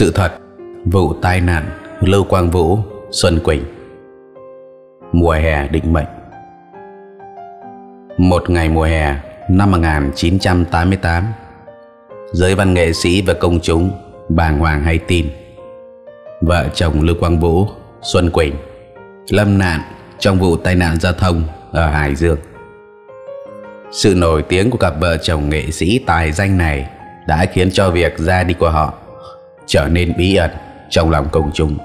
Sự thật Vụ tai nạn Lưu Quang Vũ Xuân Quỳnh Mùa hè định mệnh Một ngày mùa hè năm 1988 Giới văn nghệ sĩ và công chúng bàng hoàng hay tin Vợ chồng Lưu Quang Vũ Xuân Quỳnh Lâm nạn trong vụ tai nạn giao thông ở Hải Dương Sự nổi tiếng của cặp vợ chồng nghệ sĩ tài danh này đã khiến cho việc ra đi của họ trở nên bí ẩn trong lòng công chúng.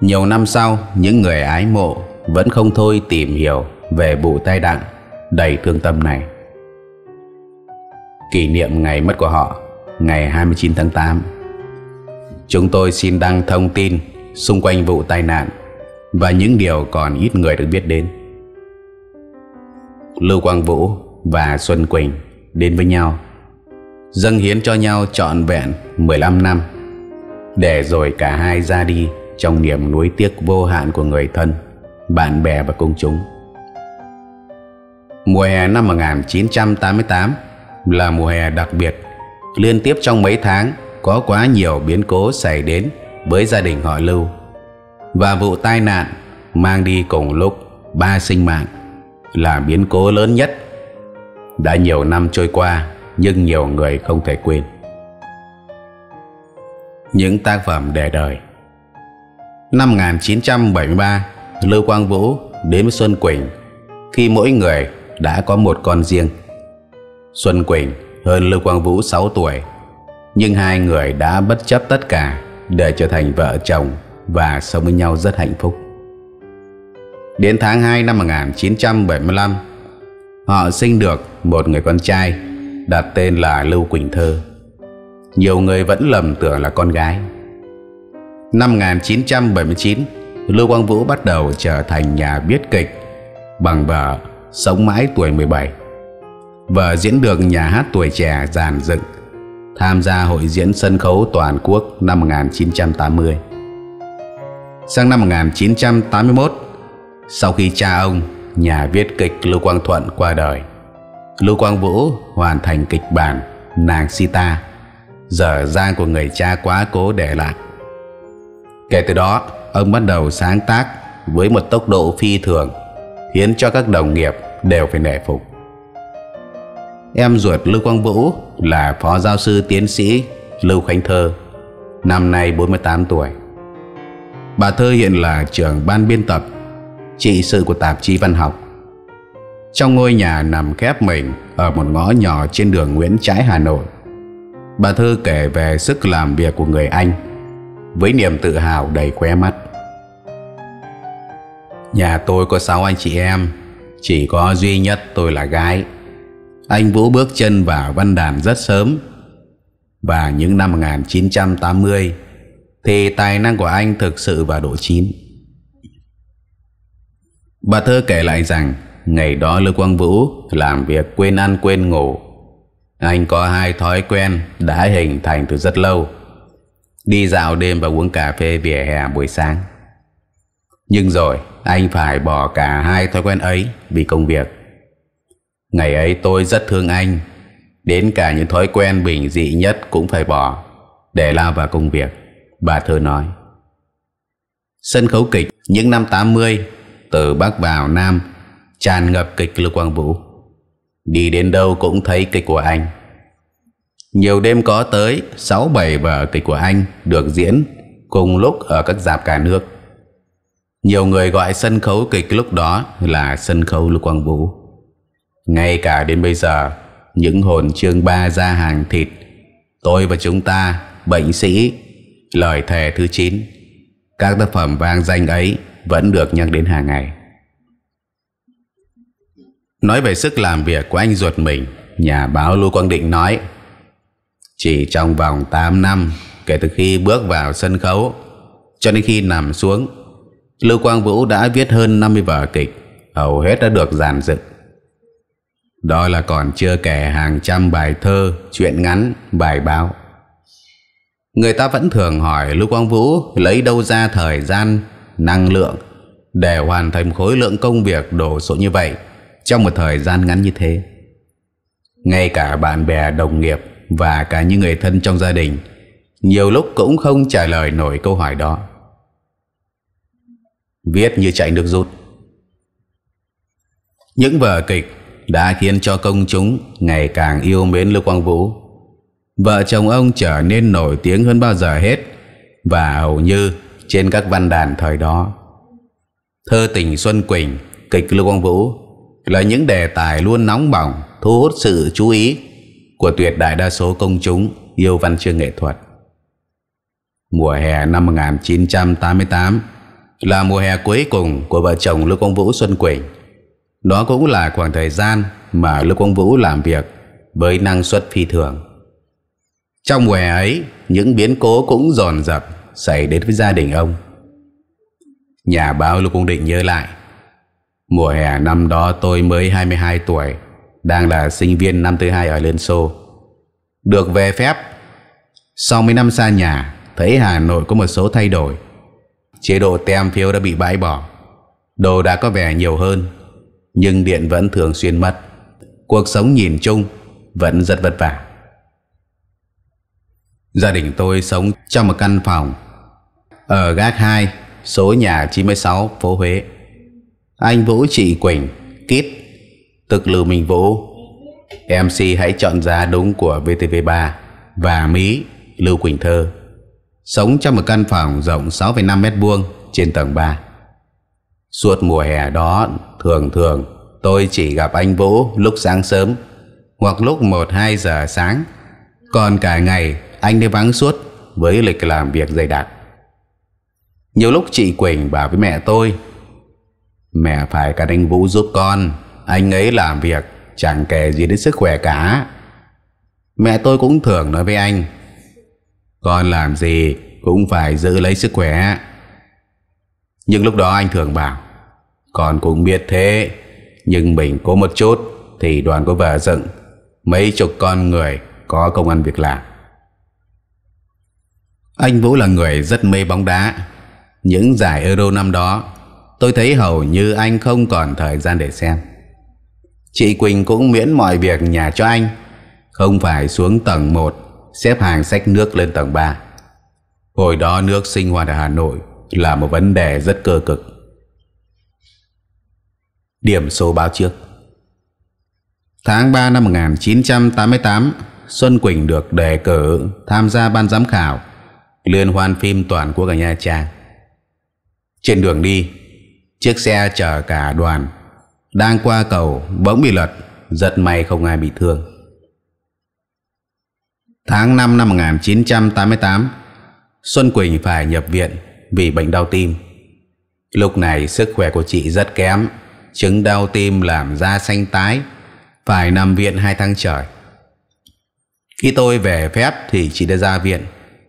Nhiều năm sau, những người ái mộ vẫn không thôi tìm hiểu về vụ tai nạn đầy thương tâm này. Kỷ niệm ngày mất của họ, ngày 29 tháng 8. Chúng tôi xin đăng thông tin xung quanh vụ tai nạn và những điều còn ít người được biết đến. Lưu Quang Vũ và Xuân Quỳnh đến với nhau dâng hiến cho nhau trọn vẹn 15 năm để rồi cả hai ra đi trong niềm nuối tiếc vô hạn của người thân, bạn bè và công chúng. Mùa hè năm 1988 là mùa hè đặc biệt. Liên tiếp trong mấy tháng có quá nhiều biến cố xảy đến với gia đình họ Lưu và vụ tai nạn mang đi cùng lúc ba sinh mạng là biến cố lớn nhất. Đã nhiều năm trôi qua, nhưng nhiều người không thể quên. Những tác phẩm đề đời Năm 1973, Lưu Quang Vũ đến Xuân Quỳnh khi mỗi người đã có một con riêng. Xuân Quỳnh hơn Lưu Quang Vũ 6 tuổi, nhưng hai người đã bất chấp tất cả để trở thành vợ chồng và sống với nhau rất hạnh phúc. Đến tháng 2 năm 1975, họ sinh được một người con trai đặt tên là Lưu Quỳnh Thơ. Nhiều người vẫn lầm tưởng là con gái. Năm 1979, Lưu Quang Vũ bắt đầu trở thành nhà viết kịch bằng vợ Sống mãi tuổi 17. Vợ diễn được nhà hát tuổi trẻ giàn dựng, tham gia hội diễn sân khấu toàn quốc năm 1980. Sang năm 1981, sau khi cha ông, nhà viết kịch Lưu Quang Thuận qua đời, Lưu Quang Vũ hoàn thành kịch bản Nàng Sita giờ gian của người cha quá cố để lại Kể từ đó Ông bắt đầu sáng tác Với một tốc độ phi thường Khiến cho các đồng nghiệp đều phải nể phục Em ruột Lưu Quang Vũ Là phó giáo sư tiến sĩ Lưu Khánh Thơ Năm nay 48 tuổi Bà Thơ hiện là trưởng ban biên tập Trị sự của tạp chí văn học trong ngôi nhà nằm khép mình Ở một ngõ nhỏ trên đường Nguyễn Trãi Hà Nội Bà Thư kể về sức làm việc của người Anh Với niềm tự hào đầy khóe mắt Nhà tôi có 6 anh chị em Chỉ có duy nhất tôi là gái Anh Vũ bước chân vào văn đàn rất sớm Và những năm 1980 Thì tài năng của anh thực sự vào độ chín Bà Thơ kể lại rằng Ngày đó Lưu Quang Vũ làm việc quên ăn quên ngủ Anh có hai thói quen đã hình thành từ rất lâu Đi dạo đêm và uống cà phê vỉa hè buổi sáng Nhưng rồi anh phải bỏ cả hai thói quen ấy vì công việc Ngày ấy tôi rất thương anh Đến cả những thói quen bình dị nhất cũng phải bỏ Để lao vào công việc Bà thơ nói Sân khấu kịch những năm 80 Từ Bắc vào Nam tràn ngập kịch Lưu Quang Vũ. Đi đến đâu cũng thấy kịch của anh. Nhiều đêm có tới sáu bảy vở kịch của anh được diễn cùng lúc ở các dạp cả nước. Nhiều người gọi sân khấu kịch lúc đó là sân khấu Lưu Quang Vũ. Ngay cả đến bây giờ, những hồn chương ba ra hàng thịt, tôi và chúng ta, bệnh sĩ, lời thề thứ chín các tác phẩm vang danh ấy vẫn được nhắc đến hàng ngày. Nói về sức làm việc của anh ruột mình Nhà báo Lưu Quang Định nói Chỉ trong vòng 8 năm Kể từ khi bước vào sân khấu Cho đến khi nằm xuống Lưu Quang Vũ đã viết hơn 50 vở kịch Hầu hết đã được giàn dựng Đó là còn chưa kể hàng trăm bài thơ Chuyện ngắn, bài báo Người ta vẫn thường hỏi Lưu Quang Vũ lấy đâu ra thời gian, năng lượng để hoàn thành khối lượng công việc đồ sộ như vậy trong một thời gian ngắn như thế. Ngay cả bạn bè, đồng nghiệp và cả những người thân trong gia đình nhiều lúc cũng không trả lời nổi câu hỏi đó. Viết như chạy nước rút Những vở kịch đã khiến cho công chúng ngày càng yêu mến Lưu Quang Vũ. Vợ chồng ông trở nên nổi tiếng hơn bao giờ hết và hầu như trên các văn đàn thời đó. Thơ tình Xuân Quỳnh, kịch Lưu Quang Vũ là những đề tài luôn nóng bỏng thu hút sự chú ý của tuyệt đại đa số công chúng yêu văn chương nghệ thuật. Mùa hè năm 1988 là mùa hè cuối cùng của vợ chồng Lưu Công Vũ Xuân Quỳnh. Đó cũng là khoảng thời gian mà Lưu Công Vũ làm việc với năng suất phi thường. Trong mùa hè ấy, những biến cố cũng dồn dập xảy đến với gia đình ông. Nhà báo Lưu Công Định nhớ lại Mùa hè năm đó tôi mới 22 tuổi, đang là sinh viên năm thứ hai ở Liên Xô. Được về phép, sau mấy năm xa nhà, thấy Hà Nội có một số thay đổi. Chế độ tem phiếu đã bị bãi bỏ, đồ đã có vẻ nhiều hơn, nhưng điện vẫn thường xuyên mất. Cuộc sống nhìn chung vẫn rất vất vả. Gia đình tôi sống trong một căn phòng ở gác 2, số nhà 96, phố Huế. Anh Vũ chị Quỳnh Kít Tức Lưu Minh Vũ MC hãy chọn giá đúng của VTV3 Và Mỹ Lưu Quỳnh Thơ Sống trong một căn phòng rộng 6,5m2 Trên tầng 3 Suốt mùa hè đó Thường thường tôi chỉ gặp anh Vũ Lúc sáng sớm Hoặc lúc 1-2 giờ sáng Còn cả ngày anh đi vắng suốt Với lịch làm việc dày đặc Nhiều lúc chị Quỳnh bảo với mẹ tôi Mẹ phải cả anh Vũ giúp con Anh ấy làm việc Chẳng kể gì đến sức khỏe cả Mẹ tôi cũng thường nói với anh Con làm gì Cũng phải giữ lấy sức khỏe Nhưng lúc đó anh thường bảo Con cũng biết thế Nhưng mình có một chút Thì đoàn có vợ dựng Mấy chục con người có công ăn việc làm Anh Vũ là người rất mê bóng đá Những giải Euro năm đó Tôi thấy hầu như anh không còn thời gian để xem Chị Quỳnh cũng miễn mọi việc nhà cho anh Không phải xuống tầng 1 Xếp hàng sách nước lên tầng 3 Hồi đó nước sinh hoạt ở Hà Nội Là một vấn đề rất cơ cực Điểm số báo trước Tháng 3 năm 1988 Xuân Quỳnh được đề cử Tham gia ban giám khảo Liên hoan phim toàn quốc ở Nha Trang Trên đường đi Chiếc xe chở cả đoàn đang qua cầu bỗng bị lật, giật may không ai bị thương. Tháng 5 năm 1988, Xuân Quỳnh phải nhập viện vì bệnh đau tim. Lúc này sức khỏe của chị rất kém, chứng đau tim làm da xanh tái, phải nằm viện 2 tháng trời. Khi tôi về phép thì chị đã ra viện,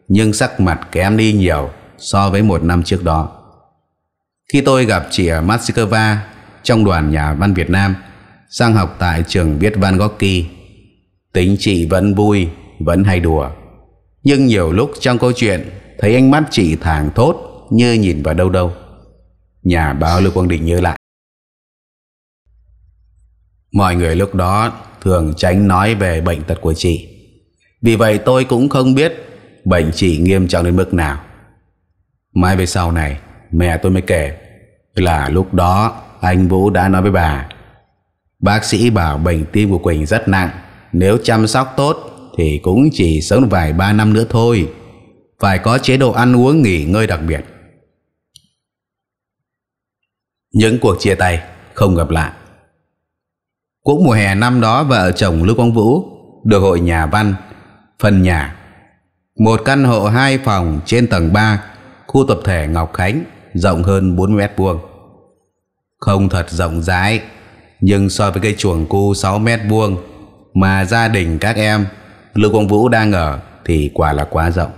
nhưng sắc mặt kém đi nhiều so với một năm trước đó. Khi tôi gặp chị ở Moscow trong đoàn nhà văn Việt Nam sang học tại trường viết văn Gorky, tính chị vẫn vui, vẫn hay đùa. Nhưng nhiều lúc trong câu chuyện thấy ánh mắt chị thảng thốt như nhìn vào đâu đâu. Nhà báo Lưu Quang Định nhớ lại. Mọi người lúc đó thường tránh nói về bệnh tật của chị. Vì vậy tôi cũng không biết bệnh chị nghiêm trọng đến mức nào. Mai về sau này, mẹ tôi mới kể là lúc đó anh Vũ đã nói với bà Bác sĩ bảo bệnh tim của Quỳnh rất nặng Nếu chăm sóc tốt thì cũng chỉ sống vài ba năm nữa thôi Phải có chế độ ăn uống nghỉ ngơi đặc biệt Những cuộc chia tay không gặp lại Cũng mùa hè năm đó vợ chồng Lưu Quang Vũ được hội nhà văn phần nhà một căn hộ hai phòng trên tầng 3 khu tập thể Ngọc Khánh rộng hơn 40 mét vuông. Không thật rộng rãi, nhưng so với cái chuồng cu 6 mét vuông mà gia đình các em Lưu Quang Vũ đang ở thì quả là quá rộng.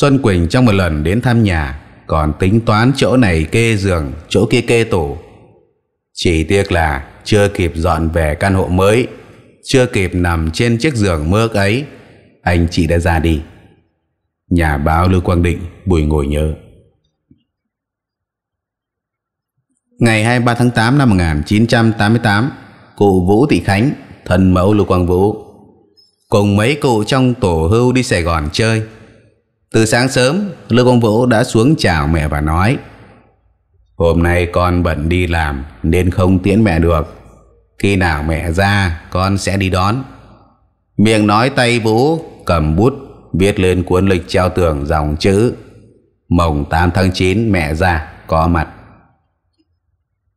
Xuân Quỳnh trong một lần đến thăm nhà còn tính toán chỗ này kê giường, chỗ kia kê tủ. Chỉ tiếc là chưa kịp dọn về căn hộ mới, chưa kịp nằm trên chiếc giường mơ ấy, anh chị đã ra đi. Nhà báo Lưu Quang Định bùi ngồi nhớ. Ngày 23 tháng 8 năm 1988, cụ Vũ Thị Khánh, thân mẫu Lưu Quang Vũ, cùng mấy cụ trong tổ hưu đi Sài Gòn chơi. Từ sáng sớm, Lưu Quang Vũ đã xuống chào mẹ và nói Hôm nay con bận đi làm nên không tiễn mẹ được. Khi nào mẹ ra, con sẽ đi đón. Miệng nói tay Vũ cầm bút viết lên cuốn lịch treo tường dòng chữ Mồng 8 tháng 9 mẹ ra có mặt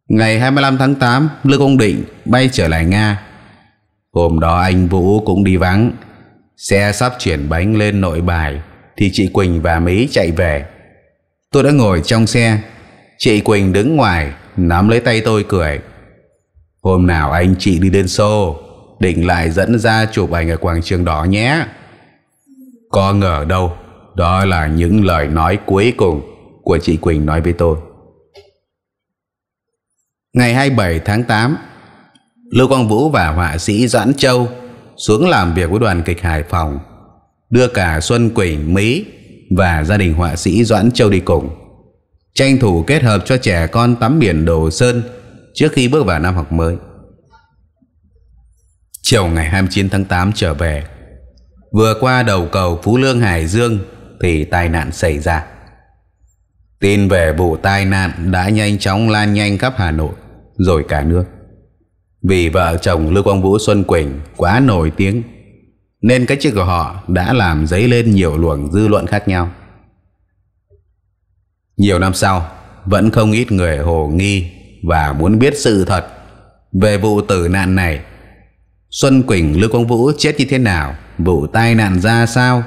Ngày 25 tháng 8, Lương Công Định bay trở lại Nga. Hôm đó anh Vũ cũng đi vắng. Xe sắp chuyển bánh lên nội bài thì chị Quỳnh và Mỹ chạy về. Tôi đã ngồi trong xe. Chị Quỳnh đứng ngoài nắm lấy tay tôi cười. Hôm nào anh chị đi đến xô định lại dẫn ra chụp ảnh ở quảng trường đó nhé. Có ngờ đâu, đó là những lời nói cuối cùng của chị Quỳnh nói với tôi. Ngày 27 tháng 8, Lưu Quang Vũ và họa sĩ Doãn Châu xuống làm việc với đoàn kịch Hải Phòng, đưa cả Xuân Quỳnh, Mỹ và gia đình họa sĩ Doãn Châu đi cùng. Tranh thủ kết hợp cho trẻ con tắm biển Đồ Sơn trước khi bước vào năm học mới. Chiều ngày 29 tháng 8 trở về, vừa qua đầu cầu Phú Lương Hải Dương thì tai nạn xảy ra. Tin về vụ tai nạn đã nhanh chóng lan nhanh khắp Hà Nội rồi cả nước. Vì vợ chồng Lưu Quang Vũ Xuân Quỳnh quá nổi tiếng nên cái chiếc của họ đã làm dấy lên nhiều luồng dư luận khác nhau. Nhiều năm sau, vẫn không ít người hồ nghi và muốn biết sự thật về vụ tử nạn này. Xuân Quỳnh Lưu Quang Vũ chết như thế nào, vụ tai nạn ra sao?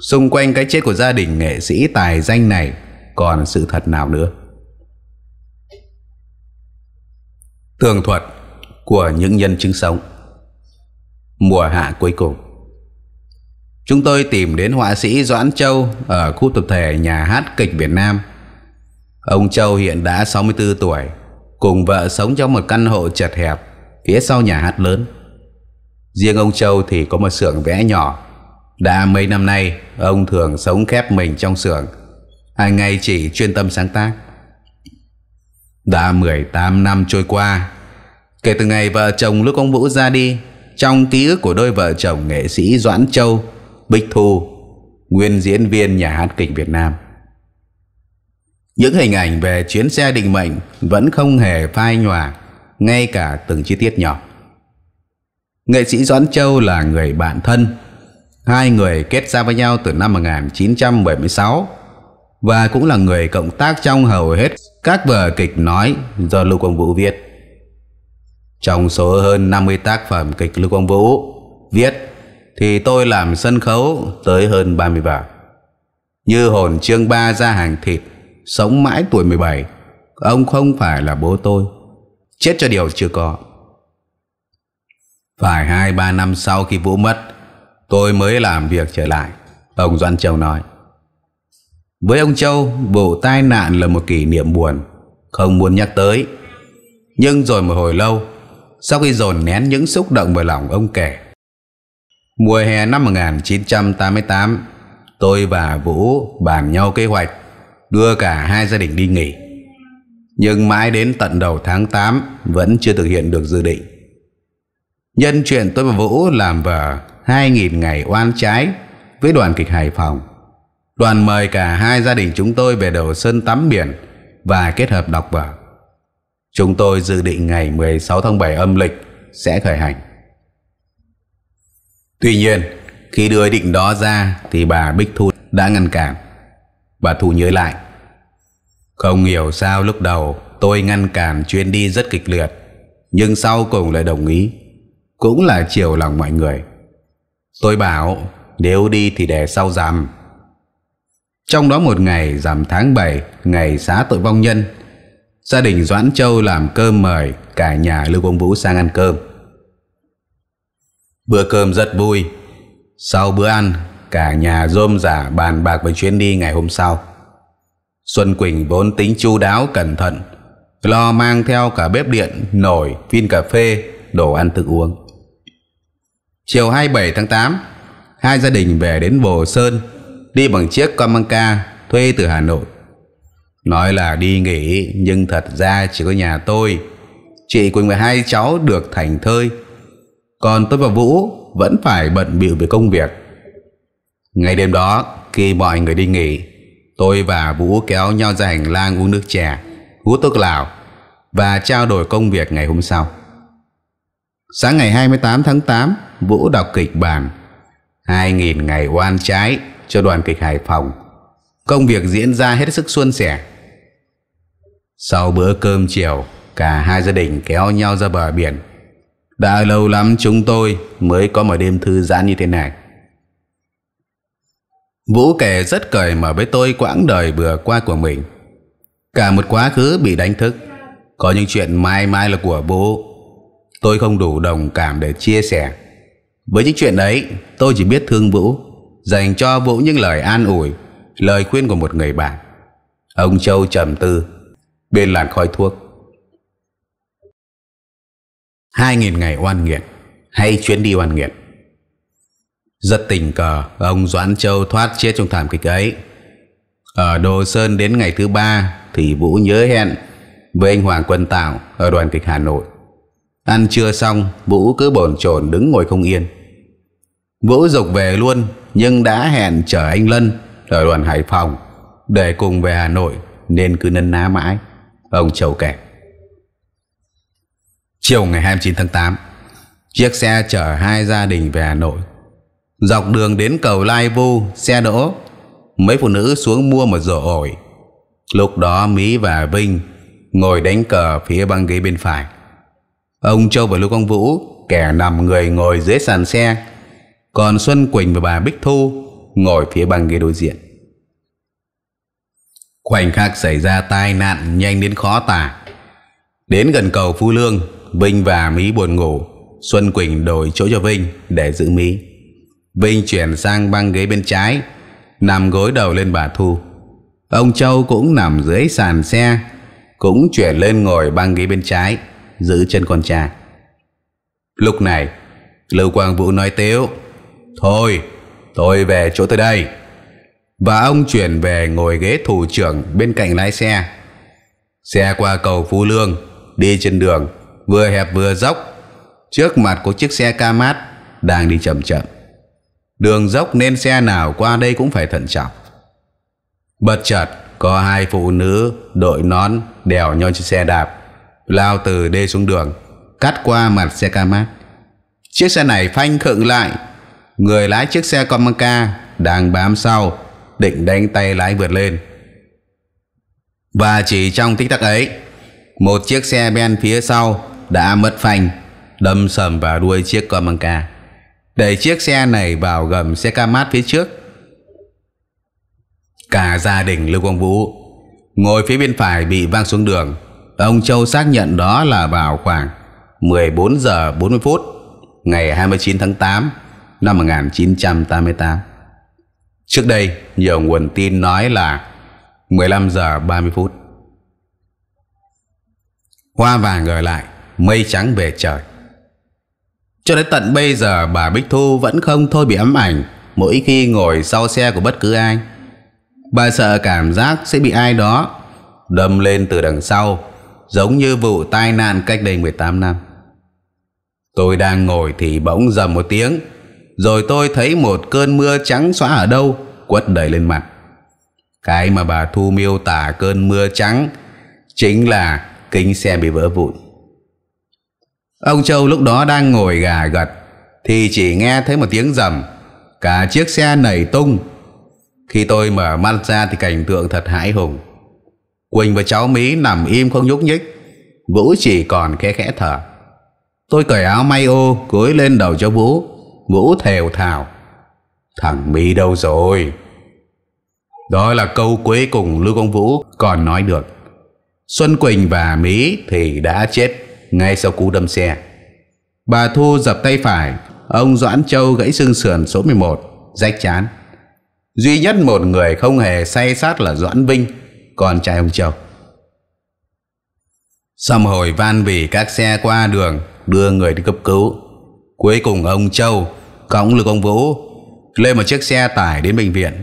Xung quanh cái chết của gia đình nghệ sĩ tài danh này còn sự thật nào nữa? tường thuật của những nhân chứng sống. Mùa hạ cuối cùng Chúng tôi tìm đến họa sĩ Doãn Châu ở khu tập thể nhà hát kịch Việt Nam. Ông Châu hiện đã 64 tuổi, cùng vợ sống trong một căn hộ chật hẹp phía sau nhà hát lớn. Riêng ông Châu thì có một xưởng vẽ nhỏ. Đã mấy năm nay, ông thường sống khép mình trong xưởng, hàng ngày chỉ chuyên tâm sáng tác. Đã 18 năm trôi qua Kể từ ngày vợ chồng Lúc ông Vũ ra đi Trong ký ức của đôi vợ chồng nghệ sĩ Doãn Châu Bích Thu Nguyên diễn viên nhà hát kịch Việt Nam Những hình ảnh về chuyến xe định mệnh Vẫn không hề phai nhòa Ngay cả từng chi tiết nhỏ Nghệ sĩ Doãn Châu là người bạn thân Hai người kết ra với nhau từ năm 1976 và cũng là người cộng tác trong hầu hết các vở kịch nói do Lưu Quang Vũ viết. Trong số hơn 50 tác phẩm kịch Lưu Quang Vũ viết thì tôi làm sân khấu tới hơn 30 vở. Như hồn chương ba ra hàng thịt, sống mãi tuổi 17, ông không phải là bố tôi, chết cho điều chưa có. Phải 2-3 năm sau khi Vũ mất, tôi mới làm việc trở lại, ông Doan Châu nói. Với ông Châu, vụ tai nạn là một kỷ niệm buồn, không muốn nhắc tới. Nhưng rồi một hồi lâu, sau khi dồn nén những xúc động vào lòng ông kể. Mùa hè năm 1988, tôi và Vũ bàn nhau kế hoạch đưa cả hai gia đình đi nghỉ. Nhưng mãi đến tận đầu tháng 8 vẫn chưa thực hiện được dự định. Nhân chuyện tôi và Vũ làm vở 2.000 ngày oan trái với đoàn kịch Hải Phòng Đoàn mời cả hai gia đình chúng tôi về đầu sân tắm biển và kết hợp đọc vở. Chúng tôi dự định ngày 16 tháng 7 âm lịch sẽ khởi hành. Tuy nhiên, khi đưa ý định đó ra thì bà Bích Thu đã ngăn cản. Bà Thu nhớ lại. Không hiểu sao lúc đầu tôi ngăn cản chuyến đi rất kịch liệt, nhưng sau cùng lại đồng ý. Cũng là chiều lòng mọi người. Tôi bảo nếu đi thì để sau rằm trong đó một ngày rằm tháng 7, ngày xá tội vong nhân. Gia đình Doãn Châu làm cơm mời cả nhà Lưu Công Vũ sang ăn cơm. Bữa cơm rất vui. Sau bữa ăn, cả nhà rôm giả bàn bạc về chuyến đi ngày hôm sau. Xuân Quỳnh vốn tính chu đáo cẩn thận, lo mang theo cả bếp điện, nồi, viên cà phê, đồ ăn tự uống. Chiều 27 tháng 8, hai gia đình về đến Bồ Sơn đi bằng chiếc Comanca thuê từ Hà Nội. Nói là đi nghỉ nhưng thật ra chỉ có nhà tôi. Chị cùng với hai cháu được thành thơi. Còn tôi và Vũ vẫn phải bận bịu về công việc. Ngày đêm đó khi mọi người đi nghỉ tôi và Vũ kéo nhau ra hành lang uống nước chè hút thuốc lào và trao đổi công việc ngày hôm sau. Sáng ngày 28 tháng 8 Vũ đọc kịch bản 2.000 ngày oan trái cho đoàn kịch Hải Phòng. Công việc diễn ra hết sức suôn sẻ. Sau bữa cơm chiều, cả hai gia đình kéo nhau ra bờ biển. Đã lâu lắm chúng tôi mới có một đêm thư giãn như thế này. Vũ kể rất cởi mở với tôi quãng đời vừa qua của mình. Cả một quá khứ bị đánh thức. Có những chuyện mãi mãi là của Vũ. Tôi không đủ đồng cảm để chia sẻ. Với những chuyện đấy, tôi chỉ biết thương Vũ dành cho Vũ những lời an ủi, lời khuyên của một người bạn. Ông Châu trầm tư, bên làn khói thuốc. hai nghìn ngày oan nghiện hay chuyến đi oan nghiện. Rất tình cờ, ông Doãn Châu thoát chết trong thảm kịch ấy. Ở Đồ Sơn đến ngày thứ ba thì Vũ nhớ hẹn với anh Hoàng Quân Tạo ở đoàn kịch Hà Nội. Ăn trưa xong, Vũ cứ bồn chồn đứng ngồi không yên. Vũ Dục về luôn nhưng đã hẹn chở anh Lân ở đoàn Hải Phòng để cùng về Hà Nội nên cứ nân ná mãi. Ông Châu kể. Chiều ngày 29 tháng 8, chiếc xe chở hai gia đình về Hà Nội. Dọc đường đến cầu Lai Vu, xe đỗ, mấy phụ nữ xuống mua một rổ ổi. Lúc đó Mỹ và Vinh ngồi đánh cờ phía băng ghế bên phải. Ông Châu và Lưu Quang Vũ, kẻ nằm người ngồi dưới sàn xe, còn Xuân Quỳnh và bà Bích Thu ngồi phía băng ghế đối diện. Khoảnh khắc xảy ra tai nạn nhanh đến khó tả. Đến gần cầu Phú Lương, Vinh và Mỹ buồn ngủ, Xuân Quỳnh đổi chỗ cho Vinh để giữ Mỹ. Vinh chuyển sang băng ghế bên trái, nằm gối đầu lên bà Thu. Ông Châu cũng nằm dưới sàn xe, cũng chuyển lên ngồi băng ghế bên trái, giữ chân con trai. Lúc này, Lưu Quang Vũ nói tếu Thôi, tôi về chỗ tôi đây. Và ông chuyển về ngồi ghế thủ trưởng bên cạnh lái xe. Xe qua cầu Phú Lương, đi trên đường, vừa hẹp vừa dốc. Trước mặt có chiếc xe ca mát, đang đi chậm chậm. Đường dốc nên xe nào qua đây cũng phải thận trọng. Bất chợt, có hai phụ nữ đội nón đèo nhau trên xe đạp, lao từ đê xuống đường, cắt qua mặt xe ca mát. Chiếc xe này phanh khựng lại người lái chiếc xe Comanca đang bám sau, định đánh tay lái vượt lên. Và chỉ trong tích tắc ấy, một chiếc xe ben phía sau đã mất phanh, đâm sầm vào đuôi chiếc Comanca, đẩy chiếc xe này vào gầm xe Camat phía trước. Cả gia đình Lưu Quang Vũ ngồi phía bên phải bị văng xuống đường. Ông Châu xác nhận đó là vào khoảng 14 giờ 40 phút ngày 29 tháng 8 năm 1988. Trước đây, nhiều nguồn tin nói là 15 giờ 30 phút. Hoa vàng gửi lại, mây trắng về trời. Cho đến tận bây giờ bà Bích Thu vẫn không thôi bị ấm ảnh mỗi khi ngồi sau xe của bất cứ ai. Bà sợ cảm giác sẽ bị ai đó đâm lên từ đằng sau giống như vụ tai nạn cách đây 18 năm. Tôi đang ngồi thì bỗng dầm một tiếng rồi tôi thấy một cơn mưa trắng xóa ở đâu quất đầy lên mặt cái mà bà thu miêu tả cơn mưa trắng chính là kính xe bị vỡ vụn ông châu lúc đó đang ngồi gà gật thì chỉ nghe thấy một tiếng rầm cả chiếc xe nảy tung khi tôi mở mắt ra thì cảnh tượng thật hãi hùng quỳnh và cháu mỹ nằm im không nhúc nhích vũ chỉ còn khẽ khẽ thở tôi cởi áo may ô cúi lên đầu cho vũ vũ thều thào Thằng Mỹ đâu rồi Đó là câu cuối cùng Lưu Công Vũ còn nói được Xuân Quỳnh và Mỹ thì đã chết ngay sau cú đâm xe. Bà Thu dập tay phải, ông Doãn Châu gãy xương sườn số 11, rách chán. Duy nhất một người không hề say sát là Doãn Vinh, còn trai ông Châu. Xong hồi van vì các xe qua đường đưa người đi cấp cứu. Cuối cùng ông Châu Cõng lực ông Vũ lên một chiếc xe tải đến bệnh viện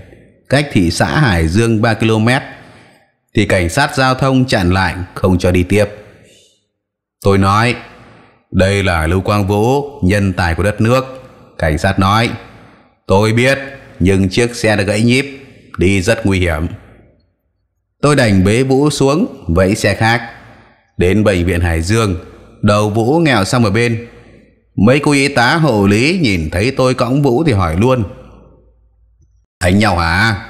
cách thị xã Hải Dương 3 km thì cảnh sát giao thông chặn lại không cho đi tiếp. Tôi nói đây là Lưu Quang Vũ nhân tài của đất nước. Cảnh sát nói tôi biết nhưng chiếc xe đã gãy nhíp đi rất nguy hiểm. Tôi đành bế Vũ xuống vẫy xe khác đến bệnh viện Hải Dương đầu Vũ nghèo sang một bên Mấy cô y tá hộ lý nhìn thấy tôi cõng Vũ thì hỏi luôn. Đánh nhau hả?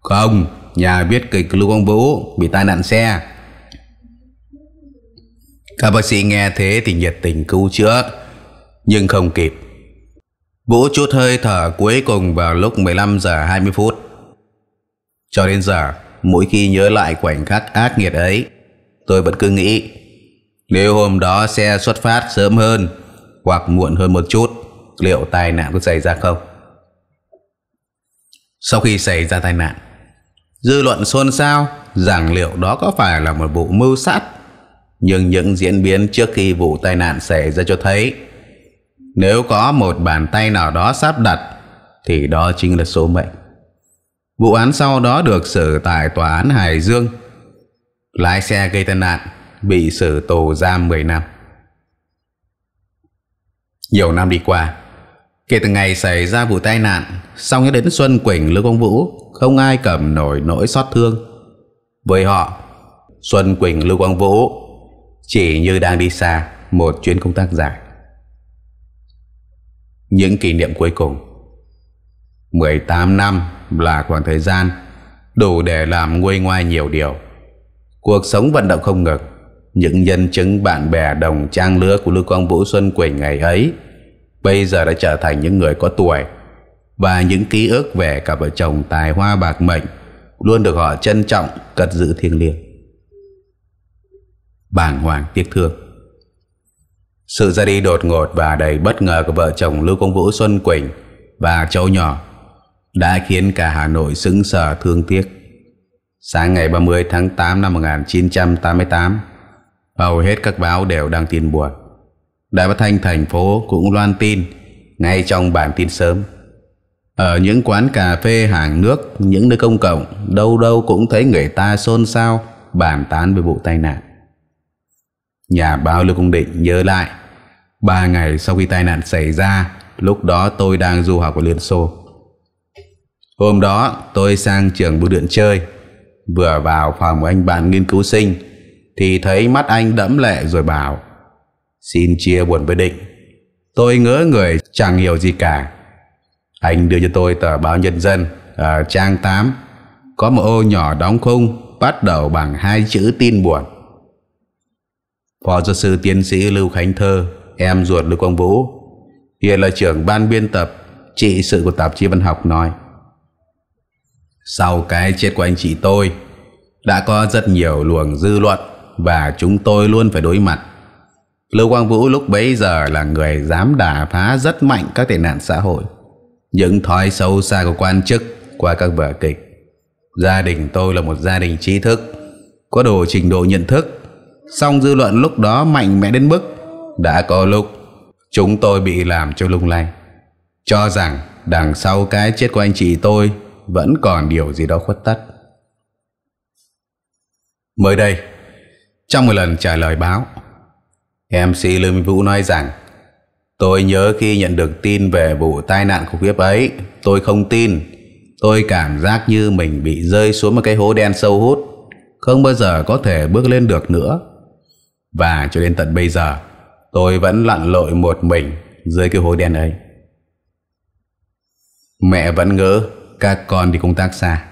Không, nhà biết kịch Lưu Quang Vũ bị tai nạn xe. Các bác sĩ nghe thế thì nhiệt tình cứu chữa, nhưng không kịp. Vũ chút hơi thở cuối cùng vào lúc 15 giờ 20 phút. Cho đến giờ, mỗi khi nhớ lại khoảnh khắc ác nghiệt ấy, tôi vẫn cứ nghĩ nếu hôm đó xe xuất phát sớm hơn hoặc muộn hơn một chút liệu tai nạn có xảy ra không sau khi xảy ra tai nạn dư luận xôn xao rằng liệu đó có phải là một vụ mưu sát nhưng những diễn biến trước khi vụ tai nạn xảy ra cho thấy nếu có một bàn tay nào đó sắp đặt thì đó chính là số mệnh vụ án sau đó được xử tại tòa án Hải Dương lái xe gây tai nạn bị xử tù giam 10 năm nhiều năm đi qua, kể từ ngày xảy ra vụ tai nạn, sau nghĩa đến Xuân Quỳnh Lưu Công Vũ, không ai cầm nổi nỗi xót thương. Với họ, Xuân Quỳnh Lưu Quang Vũ chỉ như đang đi xa một chuyến công tác dài. Những kỷ niệm cuối cùng 18 năm là khoảng thời gian đủ để làm nguôi ngoai nhiều điều. Cuộc sống vận động không ngừng, những nhân chứng bạn bè đồng trang lứa của Lưu Quang Vũ Xuân Quỳnh ngày ấy bây giờ đã trở thành những người có tuổi và những ký ức về cặp vợ chồng tài hoa bạc mệnh luôn được họ trân trọng cất giữ thiêng liêng. Bàng hoàng tiếc thương Sự ra đi đột ngột và đầy bất ngờ của vợ chồng Lưu Công Vũ Xuân Quỳnh và cháu nhỏ đã khiến cả Hà Nội sững sờ thương tiếc. Sáng ngày 30 tháng 8 năm 1988, Hầu hết các báo đều đang tin buồn. Đài Phát Thanh thành phố cũng loan tin ngay trong bản tin sớm. Ở những quán cà phê hàng nước, những nơi công cộng, đâu đâu cũng thấy người ta xôn xao bàn tán về vụ tai nạn. Nhà báo Lưu Công Định nhớ lại, ba ngày sau khi tai nạn xảy ra, lúc đó tôi đang du học ở Liên Xô. Hôm đó tôi sang trường bưu điện chơi, vừa vào phòng của anh bạn nghiên cứu sinh, thì thấy mắt anh đẫm lệ rồi bảo Xin chia buồn với định Tôi ngỡ người chẳng hiểu gì cả Anh đưa cho tôi tờ báo nhân dân ở trang 8 Có một ô nhỏ đóng khung bắt đầu bằng hai chữ tin buồn Phó giáo sư tiến sĩ Lưu Khánh Thơ Em ruột Lưu Quang Vũ Hiện là trưởng ban biên tập Trị sự của tạp chí văn học nói Sau cái chết của anh chị tôi Đã có rất nhiều luồng dư luận và chúng tôi luôn phải đối mặt. Lưu Quang Vũ lúc bấy giờ là người dám đả phá rất mạnh các tệ nạn xã hội, những thói sâu xa của quan chức qua các vở kịch. Gia đình tôi là một gia đình trí thức, có đủ trình độ nhận thức, song dư luận lúc đó mạnh mẽ đến mức đã có lúc chúng tôi bị làm cho lung lay, cho rằng đằng sau cái chết của anh chị tôi vẫn còn điều gì đó khuất tất. Mới đây, trong một lần trả lời báo, MC Lương Minh Vũ nói rằng Tôi nhớ khi nhận được tin về vụ tai nạn khủng khiếp ấy, tôi không tin. Tôi cảm giác như mình bị rơi xuống một cái hố đen sâu hút, không bao giờ có thể bước lên được nữa. Và cho đến tận bây giờ, tôi vẫn lặn lội một mình dưới cái hố đen ấy. Mẹ vẫn ngỡ các con đi công tác xa.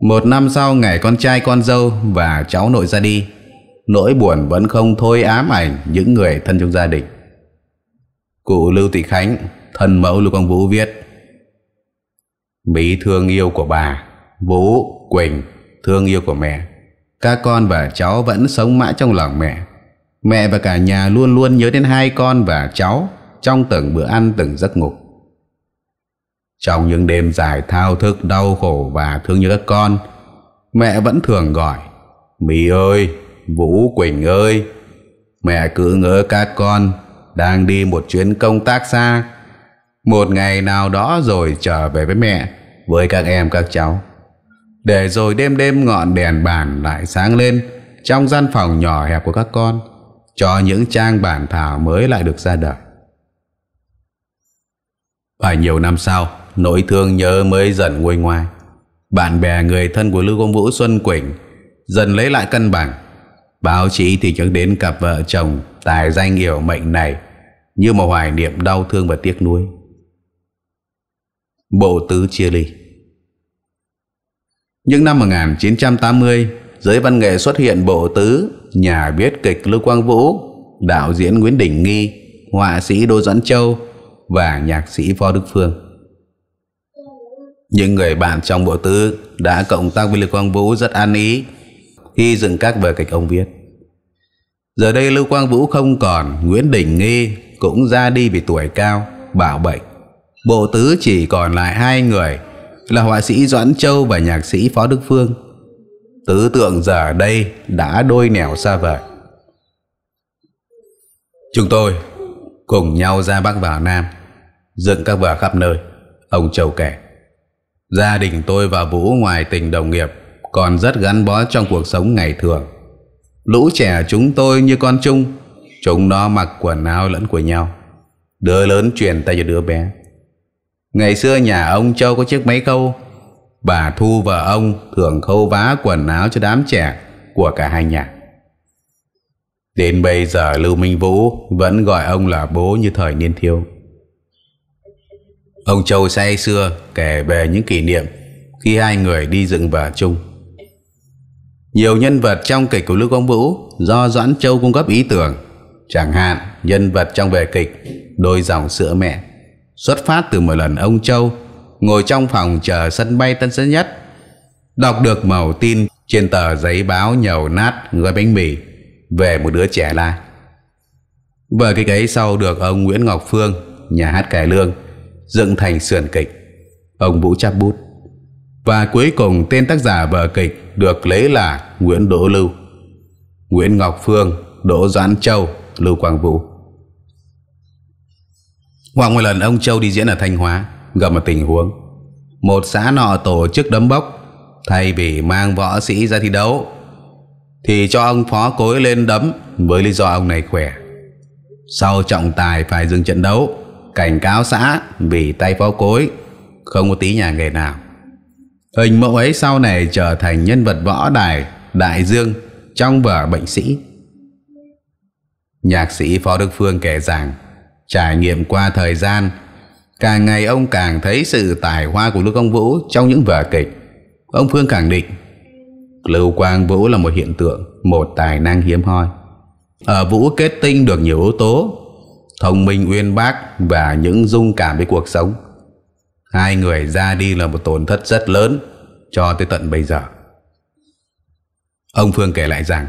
Một năm sau ngày con trai con dâu và cháu nội ra đi, nỗi buồn vẫn không thôi ám ảnh những người thân trong gia đình. Cụ Lưu Thị Khánh, thân mẫu Lưu Quang Vũ viết Bí thương yêu của bà, Vũ, Quỳnh, thương yêu của mẹ. Các con và cháu vẫn sống mãi trong lòng mẹ. Mẹ và cả nhà luôn luôn nhớ đến hai con và cháu trong từng bữa ăn từng giấc ngủ. Trong những đêm dài thao thức đau khổ và thương như các con, mẹ vẫn thường gọi, mì ơi, Vũ Quỳnh ơi, mẹ cứ ngỡ các con đang đi một chuyến công tác xa, một ngày nào đó rồi trở về với mẹ, với các em các cháu. Để rồi đêm đêm ngọn đèn bàn lại sáng lên trong gian phòng nhỏ hẹp của các con, cho những trang bản thảo mới lại được ra đời. Và nhiều năm sau, nỗi thương nhớ mới dần nguôi ngoai. Bạn bè người thân của Lưu Công Vũ Xuân Quỳnh dần lấy lại cân bằng. Báo chí thì chẳng đến cặp vợ chồng tài danh hiểu mệnh này như một hoài niệm đau thương và tiếc nuối. Bộ tứ chia ly Những năm 1980, giới văn nghệ xuất hiện bộ tứ, nhà Biết kịch Lưu Quang Vũ, đạo diễn Nguyễn Đình Nghi, họa sĩ Đô Doãn Châu và nhạc sĩ Phó Đức Phương. Những người bạn trong bộ tứ đã cộng tác với Lưu Quang Vũ rất an ý khi dựng các vở kịch ông viết. Giờ đây Lưu Quang Vũ không còn, Nguyễn Đình Nghi cũng ra đi vì tuổi cao, bảo bệnh. Bộ tứ chỉ còn lại hai người là họa sĩ Doãn Châu và nhạc sĩ Phó Đức Phương. Tứ tượng giờ đây đã đôi nẻo xa vời. Chúng tôi cùng nhau ra Bắc vào Nam, dựng các vở khắp nơi, ông Châu kể. Gia đình tôi và Vũ ngoài tình đồng nghiệp còn rất gắn bó trong cuộc sống ngày thường. Lũ trẻ chúng tôi như con chung, chúng nó mặc quần áo lẫn của nhau. Đứa lớn truyền tay cho đứa bé. Ngày xưa nhà ông Châu có chiếc máy khâu, bà Thu và ông thường khâu vá quần áo cho đám trẻ của cả hai nhà. Đến bây giờ Lưu Minh Vũ vẫn gọi ông là bố như thời niên thiếu. Ông Châu say xưa kể về những kỷ niệm khi hai người đi dựng vở chung. Nhiều nhân vật trong kịch của Lưu Quang Vũ do Doãn Châu cung cấp ý tưởng, chẳng hạn nhân vật trong vở kịch Đôi dòng sữa mẹ xuất phát từ một lần ông Châu ngồi trong phòng chờ sân bay Tân Sơn Nhất, đọc được màu tin trên tờ giấy báo nhầu nát gói bánh mì về một đứa trẻ la. Vở kịch ấy sau được ông Nguyễn Ngọc Phương, nhà hát cải lương dựng thành sườn kịch ông Vũ chắp bút và cuối cùng tên tác giả vở kịch được lấy là Nguyễn Đỗ Lưu Nguyễn Ngọc Phương Đỗ Doãn Châu Lưu Quang Vũ Hoàng một lần ông Châu đi diễn ở Thanh Hóa gặp một tình huống một xã nọ tổ chức đấm bốc thay vì mang võ sĩ ra thi đấu thì cho ông phó cối lên đấm với lý do ông này khỏe sau trọng tài phải dừng trận đấu cảnh cáo xã vì tay pháo cối, không có tí nhà nghề nào. Hình mẫu ấy sau này trở thành nhân vật võ đài Đại Dương trong vở bệnh sĩ. Nhạc sĩ Phó Đức Phương kể rằng, trải nghiệm qua thời gian, càng ngày ông càng thấy sự tài hoa của Lưu Quang Vũ trong những vở kịch. Ông Phương khẳng định, Lưu Quang Vũ là một hiện tượng, một tài năng hiếm hoi. Ở Vũ kết tinh được nhiều yếu tố thông minh uyên bác và những dung cảm với cuộc sống. Hai người ra đi là một tổn thất rất lớn cho tới tận bây giờ. Ông Phương kể lại rằng,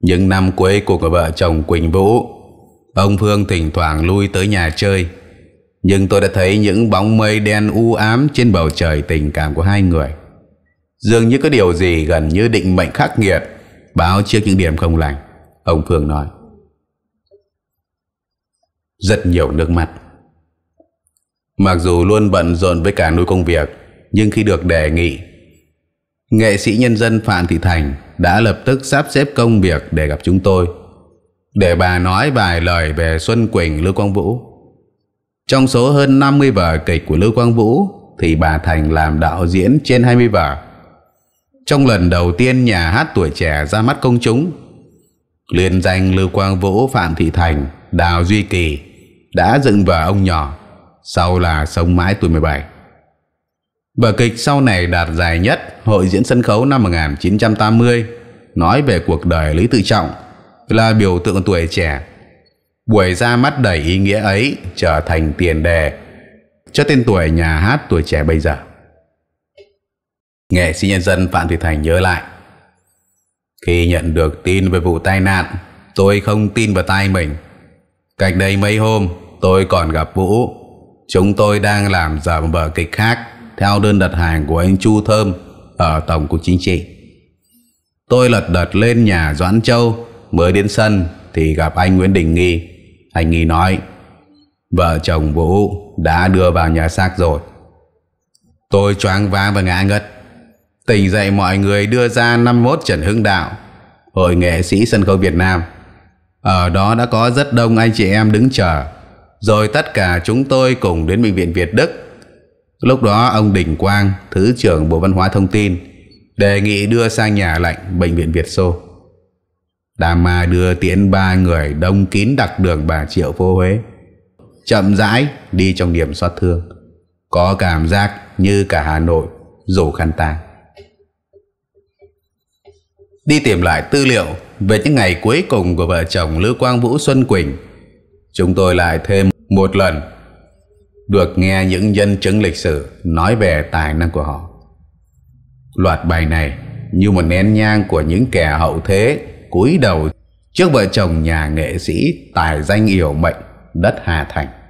những năm cuối cuộc của vợ chồng Quỳnh Vũ, ông Phương thỉnh thoảng lui tới nhà chơi, nhưng tôi đã thấy những bóng mây đen u ám trên bầu trời tình cảm của hai người. Dường như có điều gì gần như định mệnh khắc nghiệt, báo trước những điểm không lành, ông Phương nói rất nhiều nước mắt. Mặc dù luôn bận rộn với cả nuôi công việc, nhưng khi được đề nghị, nghệ sĩ nhân dân Phạm Thị Thành đã lập tức sắp xếp công việc để gặp chúng tôi, để bà nói vài lời về Xuân Quỳnh Lưu Quang Vũ. Trong số hơn 50 vở kịch của Lưu Quang Vũ thì bà Thành làm đạo diễn trên 20 vở. Trong lần đầu tiên nhà hát tuổi trẻ ra mắt công chúng, liên danh Lưu Quang Vũ Phạm Thị Thành, Đào Duy Kỳ đã dựng vở ông nhỏ, sau là Sống mãi tuổi 17. Vở kịch sau này đạt dài nhất Hội diễn sân khấu năm 1980 nói về cuộc đời Lý Tự Trọng là biểu tượng tuổi trẻ. Buổi ra mắt đầy ý nghĩa ấy trở thành tiền đề cho tên tuổi nhà hát tuổi trẻ bây giờ. Nghệ sĩ nhân dân Phạm Thị Thành nhớ lại Khi nhận được tin về vụ tai nạn Tôi không tin vào tai mình Cách đây mấy hôm tôi còn gặp Vũ. Chúng tôi đang làm giả vở kịch khác theo đơn đặt hàng của anh Chu Thơm ở Tổng cục Chính trị. Tôi lật đật lên nhà Doãn Châu mới đến sân thì gặp anh Nguyễn Đình Nghi. Anh Nghi nói vợ chồng Vũ đã đưa vào nhà xác rồi. Tôi choáng váng và ngã ngất. Tỉnh dậy mọi người đưa ra 51 Trần Hưng Đạo, Hội nghệ sĩ sân khấu Việt Nam. Ở đó đã có rất đông anh chị em đứng chờ rồi tất cả chúng tôi cùng đến Bệnh viện Việt Đức. Lúc đó ông Đình Quang, Thứ trưởng Bộ Văn hóa Thông tin, đề nghị đưa sang nhà lạnh Bệnh viện Việt Xô. Đà Ma đưa tiễn ba người đông kín đặc đường bà Triệu Phố Huế. Chậm rãi đi trong điểm xót thương. Có cảm giác như cả Hà Nội rủ khăn tang. Đi tìm lại tư liệu về những ngày cuối cùng của vợ chồng Lưu Quang Vũ Xuân Quỳnh, chúng tôi lại thêm một lần được nghe những nhân chứng lịch sử nói về tài năng của họ. Loạt bài này như một nén nhang của những kẻ hậu thế cúi đầu trước vợ chồng nhà nghệ sĩ tài danh yểu mệnh đất Hà Thành.